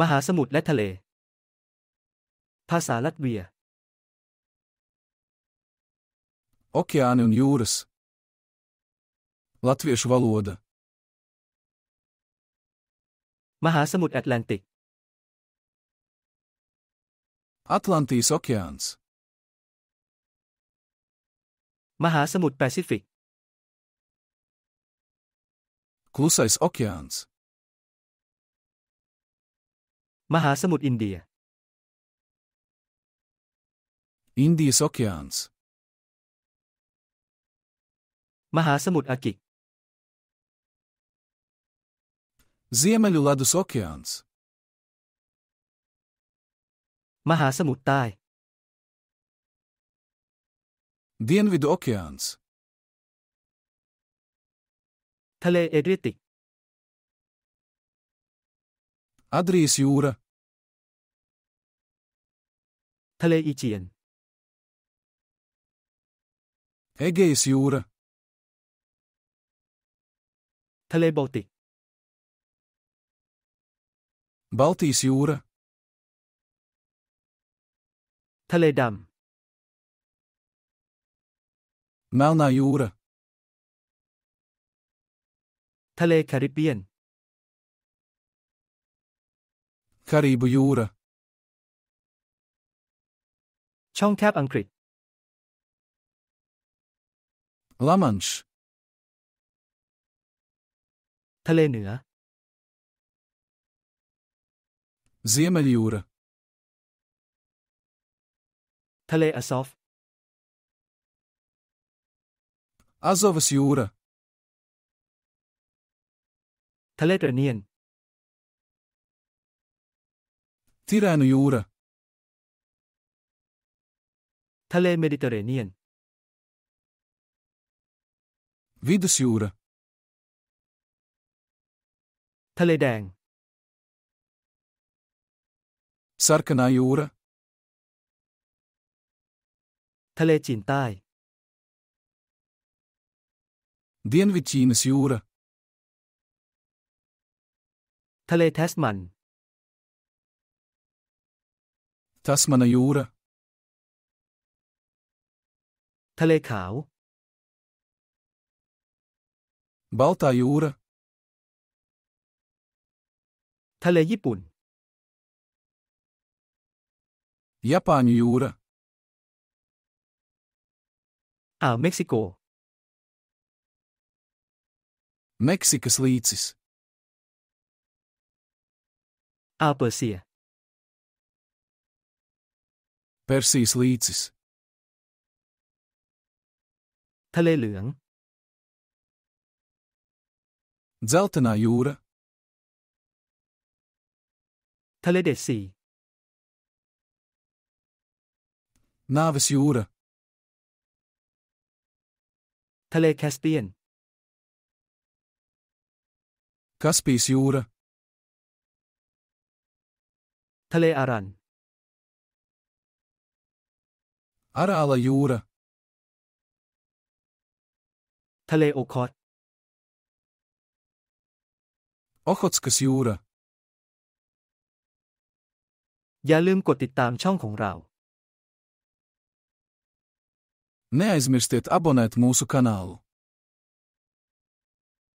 มหาสมุทรและทะเลภาษาลัตเวีย Okeāni un jūras Latviešu valoda มหาสมุทรแอตแลนติก Atlantijas okeāns มหาสมุทรแปซิฟิก Klusais okeāns มหาสมุทรอินเดีย Indies Oceans มหาสมุทรอากิก Ziemeļu ledus okeāns มหาสมุทรใต้ Dienvidu okeāns ทะเลเอเดรียติก Adrijas jūra ทะเลอีเจียน Ægæisjordet ทะเลบอลติก Baltijas jūra ทะเลดำ Melnā jūra ทะเลแคริบเบียน Karību jūra ช่องแคบอังกฤษ La Manche ทะเลเหนือ Zeemeerjoer ทะเลอาซอฟ Azovsjoer ทะเลเรเนียน Tiranjoer ทะเลเมดิเตอร์เรเนียน วิดสิอูระทะเลแดงซาร์คนายูระทะเลจีนใต้ เดียนวิจีนสิอูระทะเลเทสมันทัสมานายูระทะเลขาว Baltā jūra, ทะเลญี่ปุ่น Japāņu jūra, อ่าวเม็กซิโก Meksikas līcis, อ่าวเปอร์เซีย Persijas līcis, ทะเลเหลือง Dzeltenā jūra ทะเลเดดสี Nāves jūra ทะเลแคสเปียน Kaspijas jūra ทะเลอารัน Arāla jūra ทะเลโอคอตโอคอตสกสิอระ อย่าลืมกดติดตามช่องของเรา n e a i z m i ส s t i อับบ o n ē t mūsu k a า ā l u